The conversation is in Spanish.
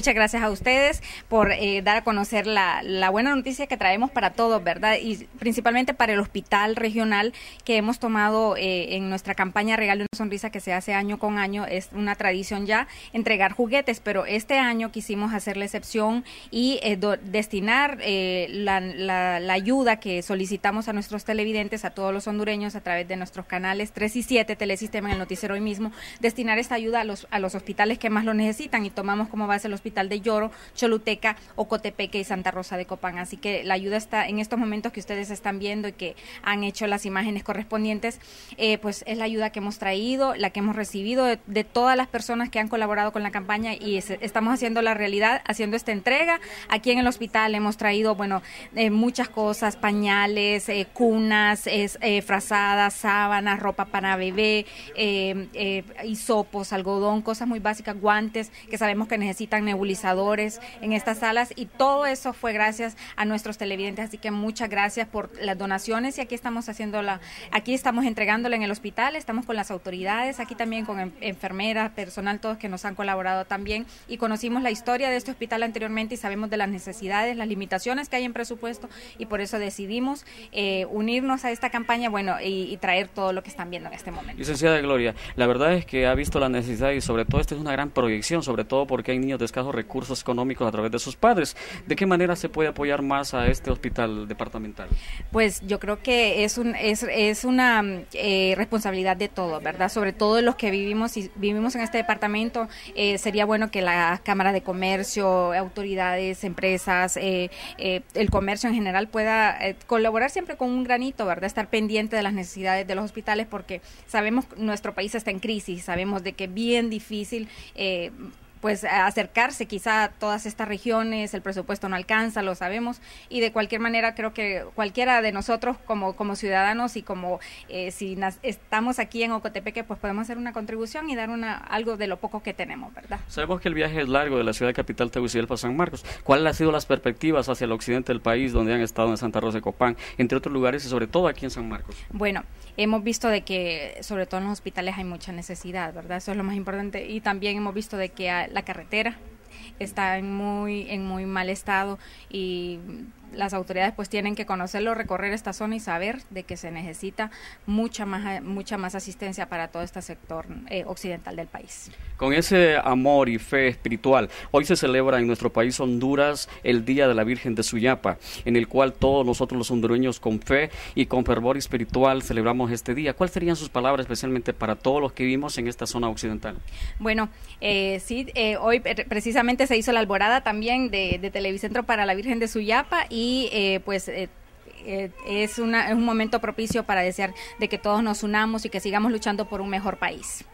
Muchas gracias a ustedes por eh, dar a conocer la, buena noticia que traemos para todos, ¿verdad? Y principalmente para el hospital regional que hemos tomado eh, en nuestra campaña de una Sonrisa que se hace año con año. Es una tradición ya entregar juguetes, pero este año quisimos hacer la excepción y eh, destinar la, ayuda que solicitamos a nuestros televidentes, a todos los hondureños a través de nuestros canales 3 y 7, Telesistema en el noticiero hoy mismo, destinar esta ayuda a los, a los hospitales que más lo necesitan y tomamos como base el hospital de Lloro, Choluteca, Ocotepeque y Santa Rosa de Copán. Así que la ayuda está en estos momentos que ustedes están viendo y que han hecho las imágenes correspondientes, eh, pues es la ayuda que hemos traído, la que hemos recibido de, todas las personas que han colaborado con la campaña y estamos haciendo la realidad, haciendo esta entrega. Aquí en el hospital hemos traído, bueno, eh, muchas cosas, pañales, eh, cunas, frazadas, sábanas, ropa para bebé, hisopos, algodón, cosas muy básicas, guantes que sabemos que necesitan nebulizadores en estas salas y todo eso fue gracias a nuestros televidentes, así que muchas gracias por las donaciones y aquí estamos haciendo la, aquí estamos entregándola en el hospital, estamos con las autoridades, aquí también con enfermeras, personal, todos que nos han colaborado también y conocimos la historia de este hospital anteriormente y sabemos de las necesidades, las limitaciones que hay en presupuesto y por eso decidimos eh, unirnos a esta campaña, bueno, y, traer todo lo que están viendo en este momento. Licenciada Gloria, la verdad es que ha visto la necesidad y sobre todo esta es una gran proyección, sobre todo porque hay niños recursos económicos a través de sus padres. ¿De qué manera se puede apoyar más a este hospital departamental? Pues yo creo que es, un, es, una eh, responsabilidad de todos, ¿verdad? Sobre todo los que vivimos y vivimos en este departamento. Eh, sería bueno que la Cámara de Comercio, autoridades, empresas, eh, el comercio en general pueda colaborar siempre con un granito, ¿verdad? Estar pendiente de las necesidades de los hospitales porque sabemos que nuestro país está en crisis, sabemos de que bien difícil pues acercarse quizá a todas estas regiones, el presupuesto no alcanza, lo sabemos, y de cualquier manera creo que cualquiera de nosotros como, como ciudadanos y como eh, si estamos aquí en Ocotepeque, pues podemos hacer una contribución y dar una, algo de lo poco que tenemos, ¿verdad? Sabemos que el viaje es largo de la ciudad capital Tegucigalpa a San Marcos. ¿Cuáles han sido las perspectivas hacia el occidente del país, donde han estado en Santa Rosa de Copán, entre otros lugares y sobre todo aquí en San Marcos? Bueno, hemos visto de que sobre todo en los hospitales hay mucha necesidad, ¿verdad? Eso es lo más importante y también hemos visto de que la carretera está en muy, en muy mal estado y las autoridades pues tienen que conocerlo, recorrer esta zona y saber de que se necesita mucha más, mucha más asistencia para todo este sector eh, occidental del país. Con ese amor y fe espiritual, hoy se celebra en nuestro país Honduras el Día de la Virgen de Suyapa, en el cual todos nosotros los hondureños con fe y con fervor espiritual celebramos este día. ¿Cuáles serían sus palabras especialmente para todos los que vivimos en esta zona occidental? Bueno, eh, sí, eh, hoy precisamente se hizo la alborada también de, de Televicentro para la Virgen de Suyapa y y eh, pues... Eh, eh, es, es un momento propicio para desear de que todos nos unamos y que sigamos luchando por un mejor país.